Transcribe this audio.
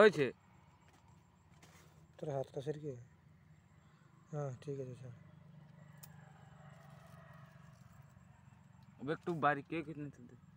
হয়েছে তোর হাতটা সের কি হ্যাঁ ঠিক আছে স্যার अब एक टू बारीक कितने थे